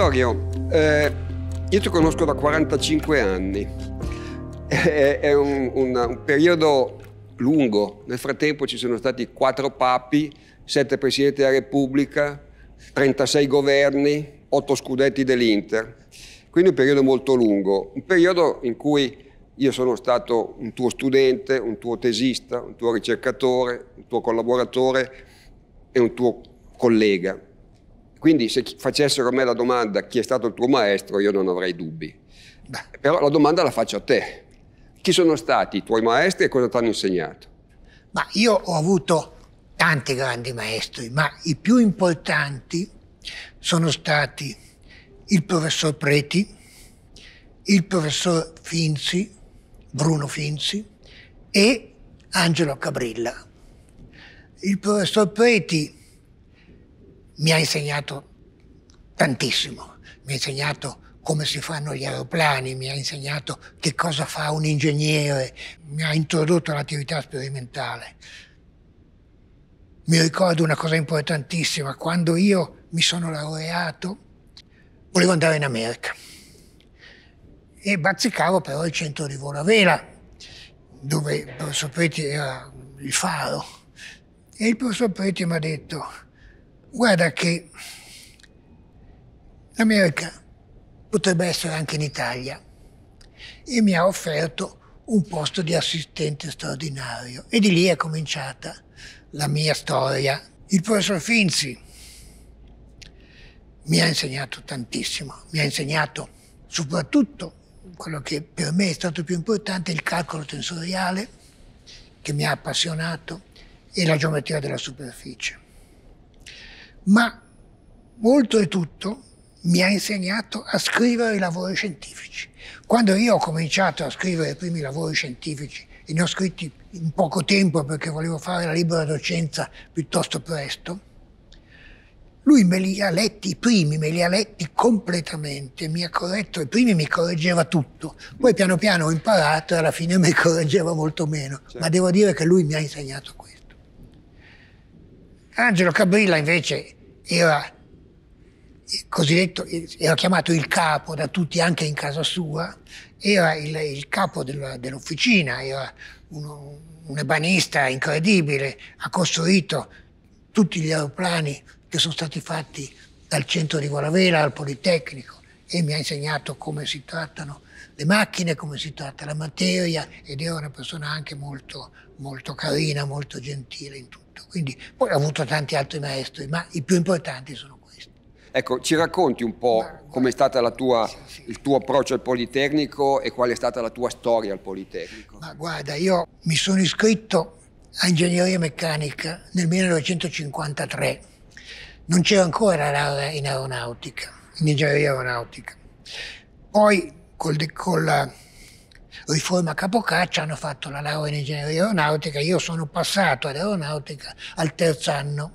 Vittorio, eh, io ti conosco da 45 anni, è, è un, un, un, periodo lungo, nel frattempo ci sono stati quattro papi, sette presidenti della Repubblica, 36 governi, 8 scudetti dell'Inter, quindi un periodo molto lungo, un periodo in cui io sono stato un tuo studente, un tuo tesista, un tuo ricercatore, un tuo collaboratore e un tuo collega. Quindi se facessero a me la domanda chi è stato il tuo maestro, io non avrei dubbi. Beh. Però la domanda la faccio a te. Chi sono stati i tuoi maestri e cosa ti hanno insegnato? Ma io ho avuto tanti grandi maestri, ma i più importanti sono stati il professor Preti, il professor Finzi, Bruno Finzi e Angelo Cabrilla. Il professor Preti mi ha insegnato tantissimo, mi ha insegnato come si fanno gli aeroplani, mi ha insegnato che cosa fa un ingegnere, mi ha introdotto all'attività sperimentale. Mi ricordo una cosa importantissima, quando io mi sono laureato volevo andare in America e bazzicavo però il centro di volo a vela, dove il professor Preti era il faro. E il professor Preti mi ha detto, Guarda che l'America potrebbe essere anche in Italia e mi ha offerto un posto di assistente straordinario e di lì è cominciata la mia storia. Il professor Finzi mi ha insegnato tantissimo, mi ha insegnato soprattutto quello che per me è stato più importante, il calcolo tensoriale che mi ha appassionato e la geometria della superficie ma molto tutto mi ha insegnato a scrivere i lavori scientifici. Quando io ho cominciato a scrivere i primi lavori scientifici, e ne ho scritti in poco tempo perché volevo fare la libera docenza piuttosto presto, lui me li ha letti i primi, me li ha letti completamente, mi ha corretto, i primi mi correggeva tutto, poi piano piano ho imparato e alla fine mi correggeva molto meno, certo. ma devo dire che lui mi ha insegnato questo. Angelo Cabrilla invece era cosiddetto, era chiamato il capo da tutti anche in casa sua, era il, il capo della, dell'officina, era un, un ebanista incredibile, ha costruito tutti gli aeroplani che sono stati fatti dal centro di Guaravela al Politecnico e mi ha insegnato come si trattano le macchine, come si tratta la materia ed era una persona anche molto, molto carina, molto gentile in tutto tutto. Quindi, poi ho avuto tanti altri maestri, ma i più importanti sono questi. Ecco, ci racconti un po' come è stato sì, sì. il tuo approccio al Politecnico e qual è stata la tua storia al Politecnico? Ma guarda, io mi sono iscritto a ingegneria meccanica nel 1953. Non c'era ancora la laurea in aeronautica, in ingegneria aeronautica. Poi col, con la riforma Capocaccia hanno fatto la laurea in ingegneria aeronautica, io sono passato ad aeronautica al terzo anno.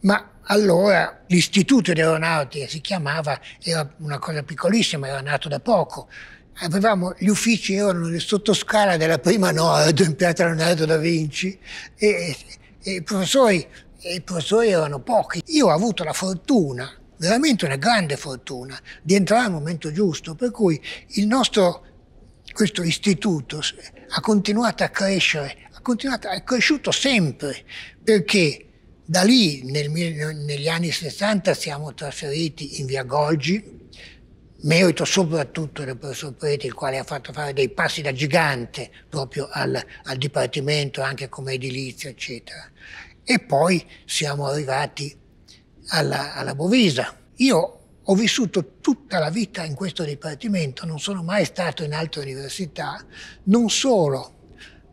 Ma allora l'istituto di aeronautica si chiamava, era una cosa piccolissima, era nato da poco. Avevamo, gli uffici erano nel sottoscala della prima Nord, in piazza Leonardo da Vinci, e, e i, professori, e i professori erano pochi. Io ho avuto la fortuna veramente una grande fortuna di entrare al momento giusto, per cui il nostro questo istituto ha continuato a crescere, ha continuato, è cresciuto sempre, perché da lì nel, negli anni 60 siamo trasferiti in via Golgi, merito soprattutto del professor Preti, il quale ha fatto fare dei passi da gigante proprio al, al Dipartimento, anche come edilizia, eccetera. E poi siamo arrivati alla, alla Bovisa. Io ho vissuto tutta la vita in questo dipartimento, non sono mai stato in altre università, non solo,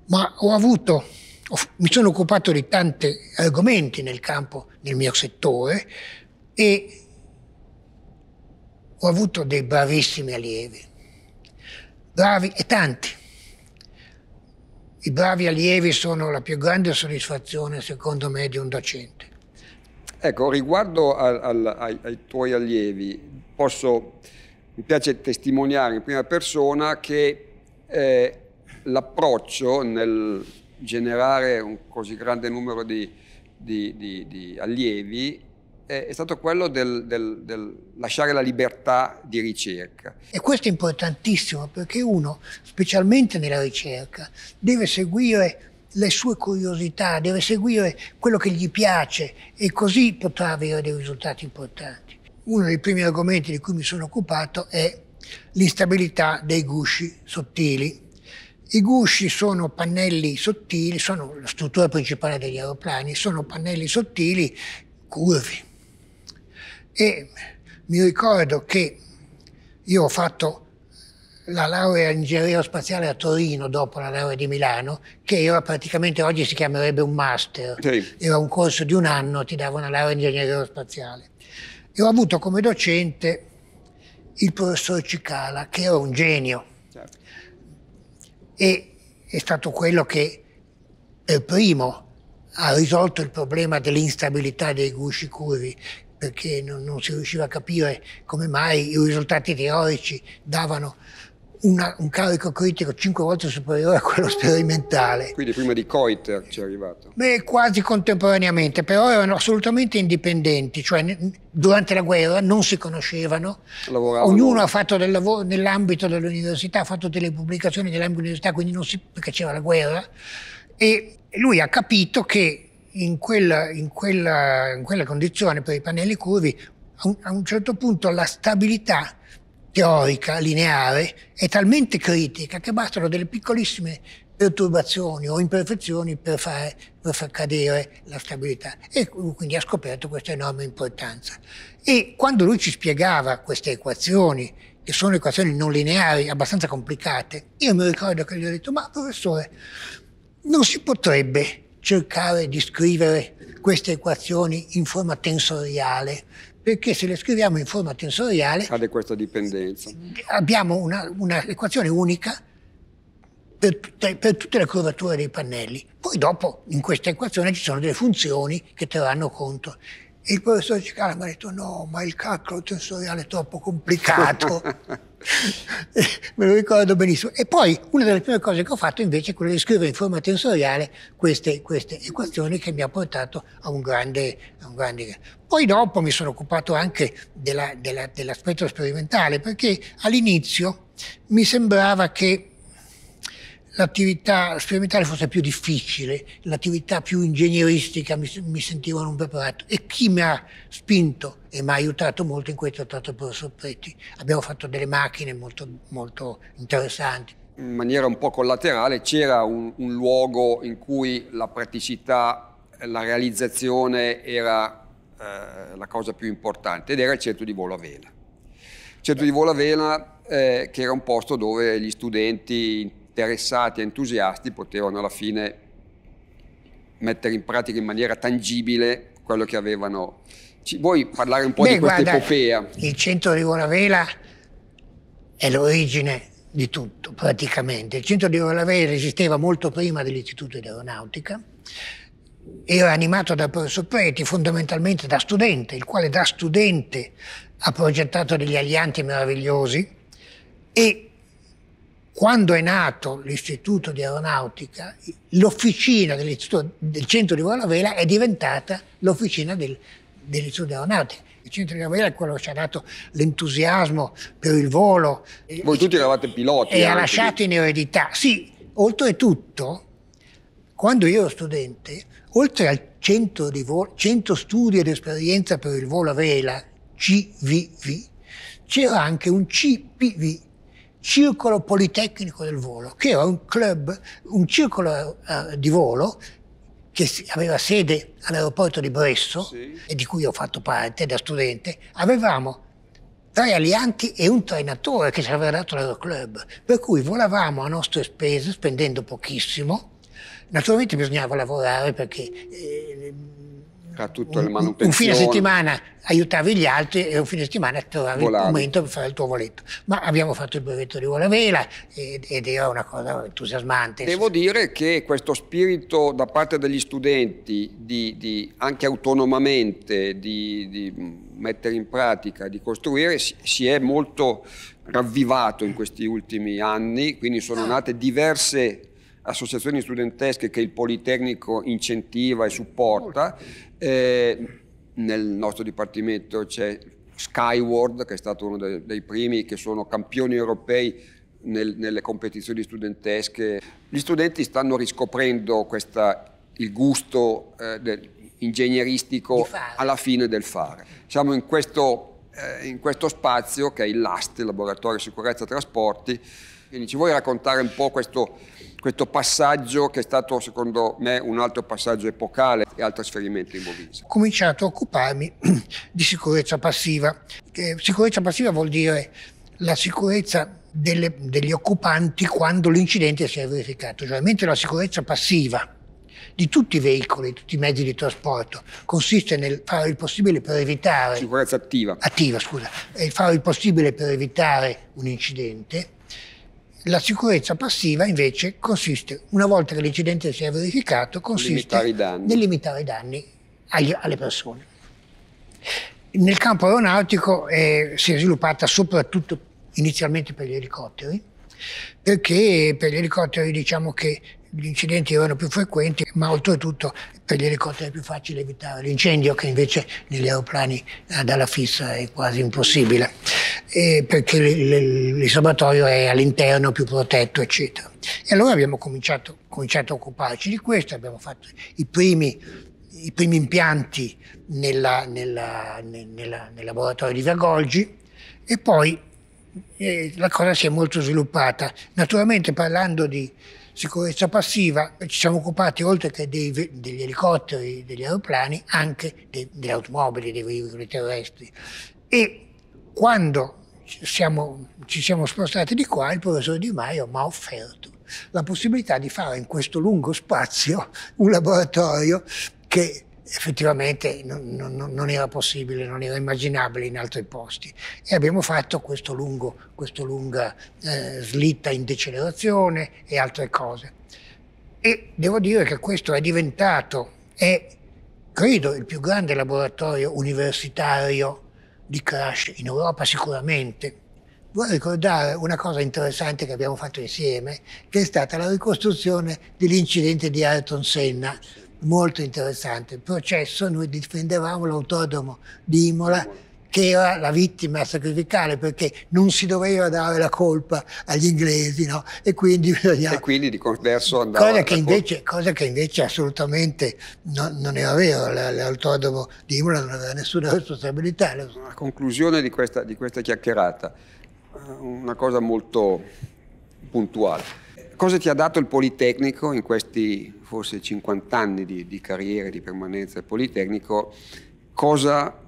ma ho avuto, ho, mi sono occupato di tanti argomenti nel campo, nel mio settore e ho avuto dei bravissimi allievi, bravi e tanti. I bravi allievi sono la più grande soddisfazione, secondo me, di un docente. Ecco, riguardo al, al, ai, ai, tuoi allievi, posso, mi piace testimoniare in prima persona che eh, l'approccio nel generare un così grande numero di, di, di, di allievi è, è, stato quello del, del, del lasciare la libertà di ricerca. E questo è importantissimo perché uno, specialmente nella ricerca, deve seguire le sue curiosità, deve seguire quello che gli piace e così potrà avere dei risultati importanti. Uno dei primi argomenti di cui mi sono occupato è l'instabilità dei gusci sottili. I gusci sono pannelli sottili, sono la struttura principale degli aeroplani, sono pannelli sottili curvi. E mi ricordo che io ho fatto la laurea in ingegneria spaziale a Torino dopo la laurea di Milano, che era praticamente oggi si chiamerebbe un master. Sì. Era un corso di un anno, ti dava una laurea in ingegneria spaziale. E ho avuto come docente il professor Cicala, che era un genio. Certo. E è stato quello che per primo ha risolto il problema dell'instabilità dei gusci curvi, perché non, non si riusciva a capire come mai i risultati teorici davano una, un carico critico cinque volte superiore a quello sperimentale. Quindi prima di Coiter ci è arrivato? Beh, quasi contemporaneamente, però erano assolutamente indipendenti, cioè durante la guerra non si conoscevano, Lavoravano. ognuno ha fatto del lavoro nell'ambito dell'università, ha fatto delle pubblicazioni nell'ambito dell'università, quindi non si, perché c'era la guerra, e lui ha capito che in quella, in quella, in quella condizione per i pannelli curvi a un, a un certo punto la stabilità teorica, lineare, è talmente critica che bastano delle piccolissime perturbazioni o imperfezioni per, fare, per far cadere la stabilità e quindi ha scoperto questa enorme importanza. E quando lui ci spiegava queste equazioni, che sono equazioni non lineari abbastanza complicate, io mi ricordo che gli ho detto, ma professore, non si potrebbe cercare di scrivere queste equazioni in forma tensoriale, perché se le scriviamo in forma tensoriale... Cade questa dipendenza. Abbiamo un'equazione unica per tutte, per tutte le curvature dei pannelli. Poi dopo in questa equazione ci sono delle funzioni che terranno conto. Il professor Cicala mi ha detto no, ma il calcolo tensoriale è troppo complicato. Eh, me lo ricordo benissimo. E poi una delle prime cose che ho fatto invece è quella di scrivere in forma tensoriale queste, queste equazioni che mi ha portato a un, grande, a un grande... Poi dopo mi sono occupato anche della, della, dell'aspetto sperimentale perché all'inizio mi sembrava che l'attività sperimentale fosse più difficile, l'attività più ingegneristica mi, mi sentivo non preparato e chi mi ha spinto e mi ha aiutato molto in questo è stato il professor Pretti. Abbiamo fatto delle macchine molto, molto interessanti. In maniera un po' collaterale c'era un, un luogo in cui la praticità, la realizzazione era eh, la cosa più importante ed era il centro di volo a vela. Il centro di volo a vela eh, che era un posto dove gli studenti interessati e entusiasti potevano alla fine mettere in pratica in maniera tangibile quello che avevano. Ci vuoi parlare un po' Beh, di questa guarda, epopea? Il centro di Oravela è l'origine di tutto praticamente. Il centro di Oravela esisteva molto prima dell'Istituto di Aeronautica, era animato da professor Preti, fondamentalmente da studente, il quale da studente ha progettato degli alianti meravigliosi e quando è nato l'Istituto di Aeronautica, l'officina del Centro di Volo a Vela è diventata l'officina del, dell'Istituto di Aeronautica. Il Centro di Volo Vela è quello che ci ha dato l'entusiasmo per il volo. Voi tutti eravate piloti. E ha lasciato in eredità. Sì, oltretutto, quando io ero studente, oltre al Centro, volo, centro Studi ed Esperienza per il Volo a Vela, CVV, c'era anche un CPV, Circolo Politecnico del Volo, che era un club, un circolo uh, di volo che aveva sede all'aeroporto di Bresso sì. e di cui ho fatto parte da studente, avevamo tre alianti e un trainatore che ci aveva dato l'aeroclub, per cui volavamo a nostre spese, spendendo pochissimo. Naturalmente bisognava lavorare perché eh, tra tutto un, il manutenzione. Un fine settimana aiutavi gli altri e un fine settimana trovavi Volavi. il momento per fare il tuo voletto. Ma abbiamo fatto il brevetto di Volavela ed, ed era una cosa entusiasmante. Devo dire che questo spirito da parte degli studenti di, di anche autonomamente di, di, mettere in pratica, di costruire, si, si è molto ravvivato in questi ultimi anni, quindi sono ah. nate diverse associazioni studentesche che il Politecnico incentiva e supporta. Eh, nel nostro dipartimento c'è Skyward, che è stato uno dei, dei primi, che sono campioni europei nel, nelle competizioni studentesche. Gli studenti stanno riscoprendo questa, il gusto eh, del, ingegneristico alla fine del fare. Siamo in questo, eh, in questo spazio che è il LAST, il Laboratorio Sicurezza Trasporti, quindi ci vuoi raccontare un po' questo questo passaggio che è stato secondo me un altro passaggio epocale e al trasferimento in Bovisa. Ho cominciato a occuparmi di sicurezza passiva. Eh, sicurezza passiva vuol dire la sicurezza delle, degli occupanti quando l'incidente si è verificato, cioè mentre la sicurezza passiva di tutti i veicoli, tutti i mezzi di trasporto, consiste nel fare il possibile per evitare... Sicurezza attiva. Attiva, scusa. Fare il possibile per evitare un incidente la sicurezza passiva invece consiste, una volta che l'incidente si è verificato, consiste limitare nel limitare i danni agli, alle persone. Nel campo aeronautico eh, si è sviluppata soprattutto inizialmente per gli elicotteri, perché per gli elicotteri diciamo che gli incidenti erano più frequenti, ma oltretutto per gli elicotteri è più facile evitare l'incendio che invece negli aeroplani ad ala fissa è quasi impossibile, e perché il serbatoio è all'interno più protetto, eccetera. E allora abbiamo cominciato, cominciato a occuparci di questo, abbiamo fatto i primi i primi impianti nella, nella, nella, nel laboratorio di Vergolgi e poi eh, la cosa si è molto sviluppata. Naturalmente parlando di, sicurezza passiva ci siamo occupati oltre che dei, degli elicotteri, degli aeroplani, anche dei, delle automobili, dei veicoli terrestri. E quando siamo, ci siamo spostati di qua, il professor Di Maio mi ha offerto la possibilità di fare in questo lungo spazio un laboratorio che effettivamente non, non, non, era possibile, non era immaginabile in altri posti. E abbiamo fatto questa lunga eh, slitta in decelerazione e altre cose. E devo dire che questo è diventato, è credo il più grande laboratorio universitario di crash in Europa sicuramente. Vorrei ricordare una cosa interessante che abbiamo fatto insieme, che è stata la ricostruzione dell'incidente di Ayrton Senna molto interessante. Il processo, noi difendevamo l'autodromo di Imola che era la vittima sacrificale perché non si doveva dare la colpa agli inglesi no? e quindi bisognava... E quindi di converso andava... Cosa che, invece, cosa che invece assolutamente no, non era vero, l'autodromo di Imola non aveva nessuna responsabilità. A conclusione di questa, di questa chiacchierata, eh, una cosa molto puntuale. Cosa ti ha dato il Politecnico in questi forse 50 anni di, di carriera, di permanenza al Politecnico? Cosa,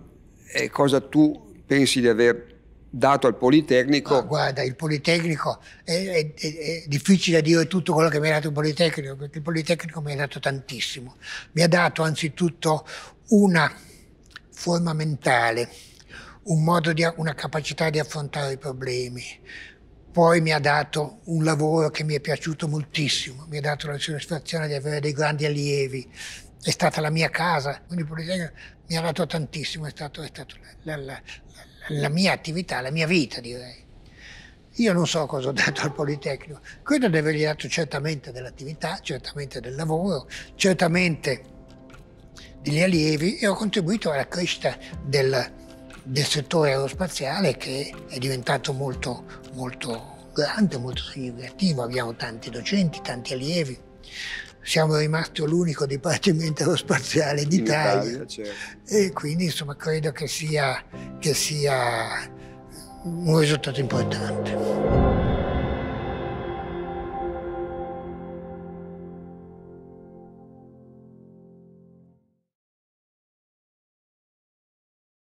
eh, cosa, tu pensi di aver dato al Politecnico? Ma guarda, il Politecnico è, è, è, difficile dire tutto quello che mi ha dato il Politecnico, perché il Politecnico mi ha dato tantissimo. Mi ha dato anzitutto una forma mentale, un di, una capacità di affrontare i problemi, poi mi ha dato un lavoro che mi è piaciuto moltissimo, mi ha dato la soddisfazione di avere dei grandi allievi, è stata la mia casa, quindi il Politecnico mi ha dato tantissimo, è stata la, la, la mia attività, la mia vita direi. Io non so cosa ho dato al Politecnico, credo di avergli dato certamente dell'attività, certamente del lavoro, certamente degli allievi e ho contribuito alla crescita del, del settore aerospaziale che è diventato molto, molto grande, molto significativo. Abbiamo tanti docenti, tanti allievi. Siamo rimasti l'unico dipartimento aerospaziale d'Italia. Certo. E quindi insomma credo che sia, che sia un risultato importante.